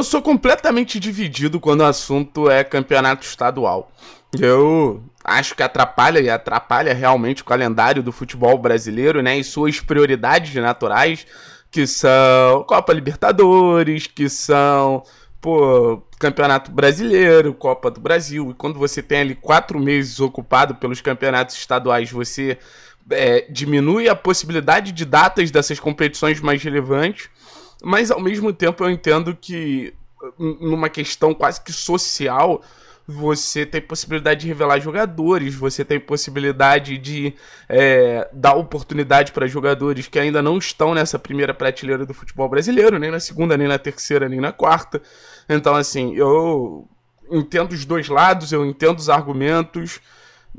Eu sou completamente dividido quando o assunto é campeonato estadual. Eu acho que atrapalha e atrapalha realmente o calendário do futebol brasileiro, né? E suas prioridades naturais, que são Copa Libertadores, que são pô, Campeonato Brasileiro, Copa do Brasil. E quando você tem ali quatro meses ocupado pelos campeonatos estaduais, você é, diminui a possibilidade de datas dessas competições mais relevantes. Mas ao mesmo tempo eu entendo que numa questão quase que social, você tem possibilidade de revelar jogadores, você tem possibilidade de é, dar oportunidade para jogadores que ainda não estão nessa primeira prateleira do futebol brasileiro, nem na segunda, nem na terceira, nem na quarta. Então, assim, eu entendo os dois lados, eu entendo os argumentos.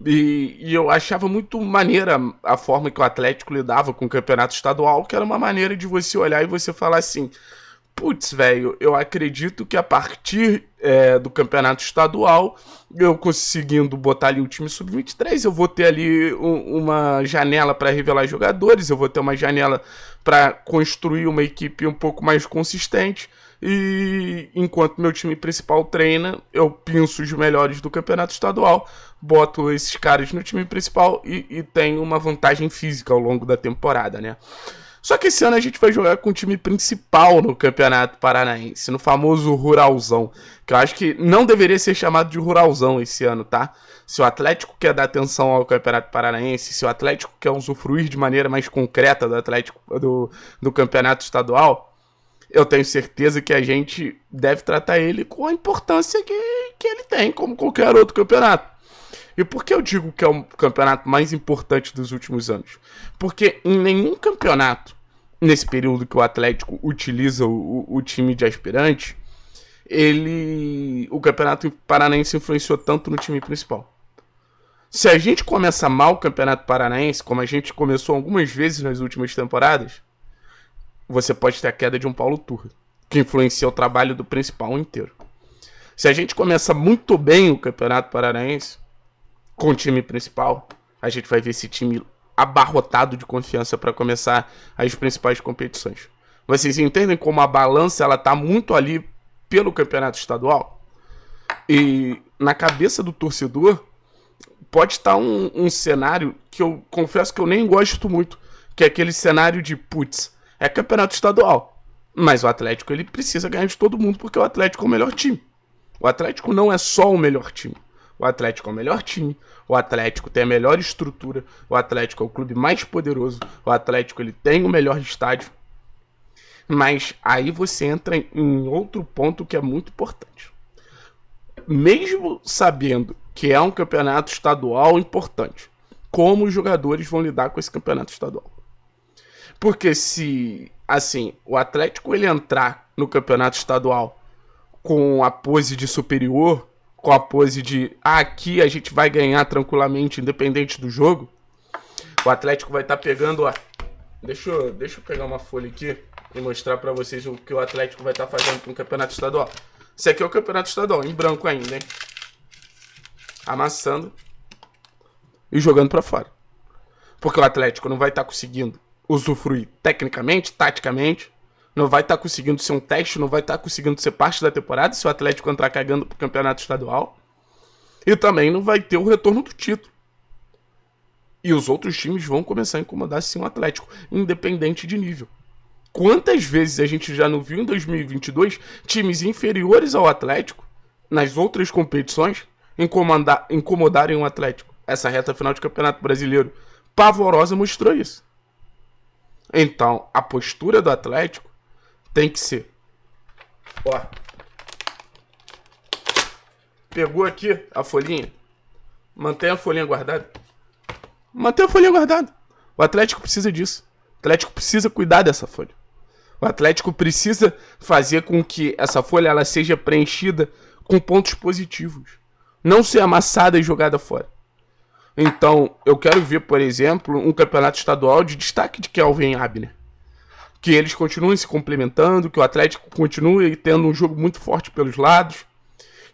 E, e, eu achava muito maneira a forma que o Atlético lidava com o campeonato estadual, que era uma maneira de você olhar e você falar assim: putz, velho, eu acredito que a partir é, do campeonato estadual, eu conseguindo botar ali o time sub-23, eu vou ter ali um, uma janela para revelar jogadores, eu vou ter uma janela para construir uma equipe um pouco mais consistente. E enquanto meu time principal treina, eu pinço os melhores do campeonato estadual, boto esses caras no time principal e, e tenho uma vantagem física ao longo da temporada, né? Só que esse ano a gente vai jogar com o time principal no Campeonato Paranaense, no famoso Ruralzão. Que eu acho que não deveria ser chamado de Ruralzão esse ano, tá? Se o Atlético quer dar atenção ao Campeonato Paranaense, se o Atlético quer usufruir de maneira mais concreta do Atlético do, do Campeonato Estadual, eu tenho certeza que a gente deve tratar ele com a importância que, que ele tem, como qualquer outro campeonato. E por que eu digo que é o campeonato mais importante dos últimos anos? Porque em nenhum campeonato, nesse período que o Atlético utiliza o, o time de aspirante, ele. o Campeonato Paranaense influenciou tanto no time principal. Se a gente começa mal o Campeonato Paranaense, como a gente começou algumas vezes nas últimas temporadas, você pode ter a queda de um Paulo Turra, que influencia o trabalho do principal inteiro. Se a gente começa muito bem o Campeonato Paranaense com o time principal, a gente vai ver esse time abarrotado de confiança para começar as principais competições. Vocês entendem como a balança ela tá muito ali pelo Campeonato Estadual? E na cabeça do torcedor pode estar tá um, um cenário que eu confesso que eu nem gosto muito, que é aquele cenário de putz, é campeonato estadual. Mas o Atlético ele precisa ganhar de todo mundo porque o Atlético é o melhor time. O Atlético não é só o melhor time. O Atlético é o melhor time. O Atlético tem a melhor estrutura. O Atlético é o clube mais poderoso. O Atlético ele tem o melhor estádio. Mas aí você entra em outro ponto que é muito importante. Mesmo sabendo que é um campeonato estadual importante, como os jogadores vão lidar com esse campeonato estadual? Porque se, assim, o Atlético ele entrar no campeonato estadual com a pose de superior, com a pose de ah, aqui a gente vai ganhar tranquilamente, independente do jogo, o Atlético vai estar tá pegando, ó. Deixa eu, deixa eu pegar uma folha aqui e mostrar para vocês o que o Atlético vai estar tá fazendo com o campeonato estadual. Isso aqui é o campeonato estadual, em branco ainda, hein? Amassando e jogando para fora. Porque o Atlético não vai estar tá conseguindo usufruir tecnicamente, taticamente. Não vai estar tá conseguindo ser um teste, não vai estar tá conseguindo ser parte da temporada se o Atlético entrar cagando pro campeonato estadual. E também não vai ter o retorno do título. E os outros times vão começar a incomodar sim o Atlético, independente de nível. Quantas vezes a gente já não viu em 2022 times inferiores ao Atlético, nas outras competições, incomodarem o Atlético? Essa reta final de Campeonato Brasileiro pavorosa mostrou isso. Então, a postura do Atlético tem que ser. Ó. Pegou aqui a folhinha. Mantém a folhinha guardada. Mantém a folhinha guardada. O Atlético precisa disso. O Atlético precisa cuidar dessa folha. O Atlético precisa fazer com que essa folha ela seja preenchida com pontos positivos, não ser amassada e jogada fora. Então, eu quero ver, por exemplo, um campeonato estadual de destaque de Kelvin Abner. Que eles continuem se complementando, que o Atlético continue tendo um jogo muito forte pelos lados,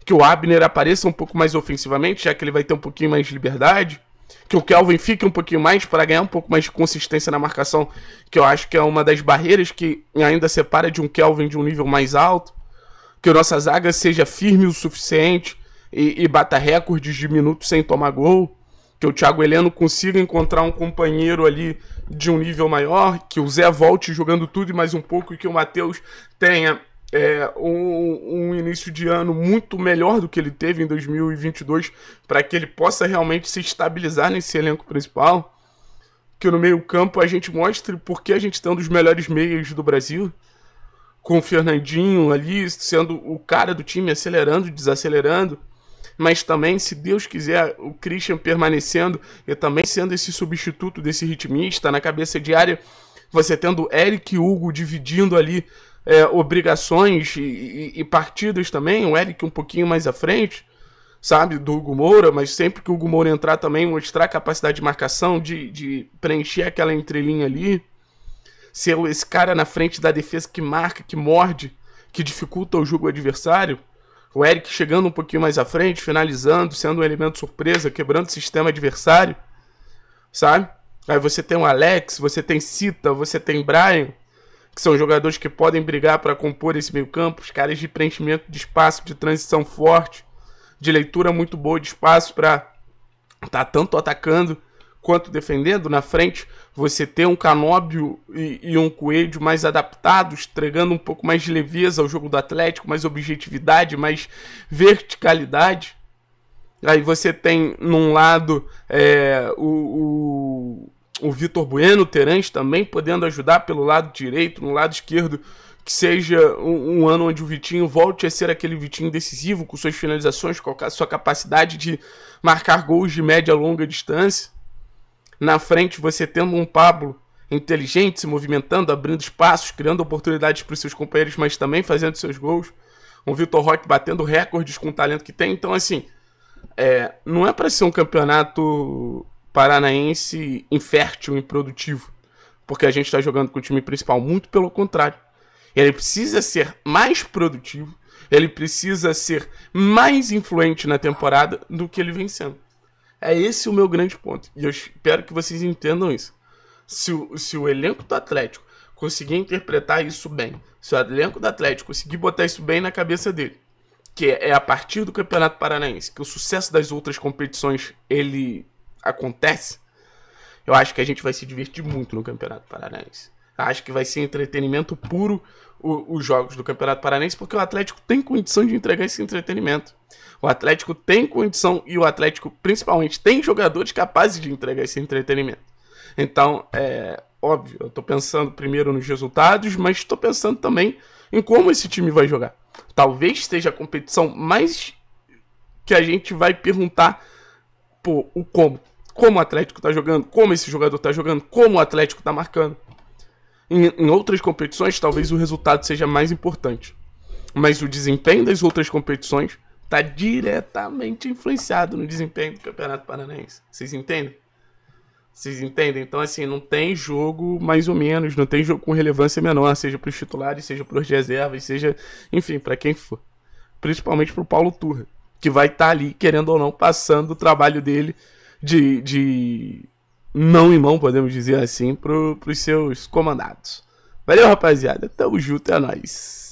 que o Abner apareça um pouco mais ofensivamente, já que ele vai ter um pouquinho mais de liberdade, que o Kelvin fique um pouquinho mais para ganhar um pouco mais de consistência na marcação, que eu acho que é uma das barreiras que ainda separa de um Kelvin de um nível mais alto, que a nossa zaga seja firme o suficiente e, e bata recordes de minutos sem tomar gol que o Thiago Heleno consiga encontrar um companheiro ali de um nível maior, que o Zé volte jogando tudo e mais um pouco e que o Matheus tenha é, um, um, início de ano muito melhor do que ele teve em 2022 para que ele possa realmente se estabilizar nesse elenco principal. Que no meio-campo a gente mostre porque a gente tem tá um dos melhores meios do Brasil, com o Fernandinho ali sendo o cara do time, acelerando, desacelerando mas também, se Deus quiser, o Christian permanecendo e também sendo esse substituto desse ritmista na cabeça de área, você tendo Eric e Hugo dividindo ali é, obrigações e, e, e, partidas também, o Eric um pouquinho mais à frente, sabe, do Hugo Moura, mas sempre que o Hugo Moura entrar também, mostrar a capacidade de marcação, de, de preencher aquela entrelinha ali, ser esse cara na frente da defesa que marca, que morde, que dificulta o jogo adversário o Eric chegando um pouquinho mais à frente, finalizando, sendo um elemento surpresa, quebrando o sistema adversário, sabe? Aí você tem o Alex, você tem Cita, você tem Brian, que são jogadores que podem brigar para compor esse meio-campo, os caras de preenchimento de espaço, de transição forte, de leitura muito boa de espaço para tá tanto atacando quanto defendendo, na frente você ter um Canóbio e, e, um Coelho mais adaptados, entregando um pouco mais de leveza ao jogo do Atlético, mais objetividade, mais verticalidade. Aí você tem, num lado, é, o, o, o Vitor Bueno, Terãs também, podendo ajudar pelo lado direito, no lado esquerdo, que seja um, um, ano onde o Vitinho volte a ser aquele Vitinho decisivo, com suas finalizações, com a sua capacidade de marcar gols de média a longa distância. Na frente, você tendo um Pablo inteligente, se movimentando, abrindo espaços, criando oportunidades para os seus companheiros, mas também fazendo seus gols. Um Vitor Roque batendo recordes com o talento que tem. Então, assim, é, não é para ser um campeonato paranaense infértil, improdutivo, porque a gente está jogando com o time principal. Muito pelo contrário. Ele precisa ser mais produtivo, ele precisa ser mais influente na temporada do que ele vem sendo. É esse o meu grande ponto. E eu espero que vocês entendam isso. Se o, se o elenco do Atlético conseguir interpretar isso bem, se o elenco do Atlético conseguir botar isso bem na cabeça dele, que é a partir do Campeonato Paranaense que o sucesso das outras competições ele acontece, eu acho que a gente vai se divertir muito no Campeonato Paranaense. Acho que vai ser entretenimento puro o, os jogos do Campeonato Paranense, porque o Atlético tem condição de entregar esse entretenimento. O Atlético tem condição e o Atlético, principalmente, tem jogadores capazes de entregar esse entretenimento. Então, é óbvio, eu tô pensando primeiro nos resultados, mas estou pensando também em como esse time vai jogar. Talvez seja a competição mais que a gente vai perguntar pô, o como. Como o Atlético tá jogando, como esse jogador tá jogando, como o Atlético tá marcando. Em, em outras competições, talvez o resultado seja mais importante. Mas o desempenho das outras competições está diretamente influenciado no desempenho do Campeonato Paranaense. Vocês entendem? Vocês entendem? Então, assim, não tem jogo mais ou menos, não tem jogo com relevância menor, seja para os titulares, seja para os reservas, seja, enfim, para quem for. Principalmente para o Paulo Turra, que vai estar tá ali, querendo ou não, passando o trabalho dele de, de mão em mão, podemos dizer assim, para os seus comandados. Valeu, rapaziada. Tamo junto, é nóis.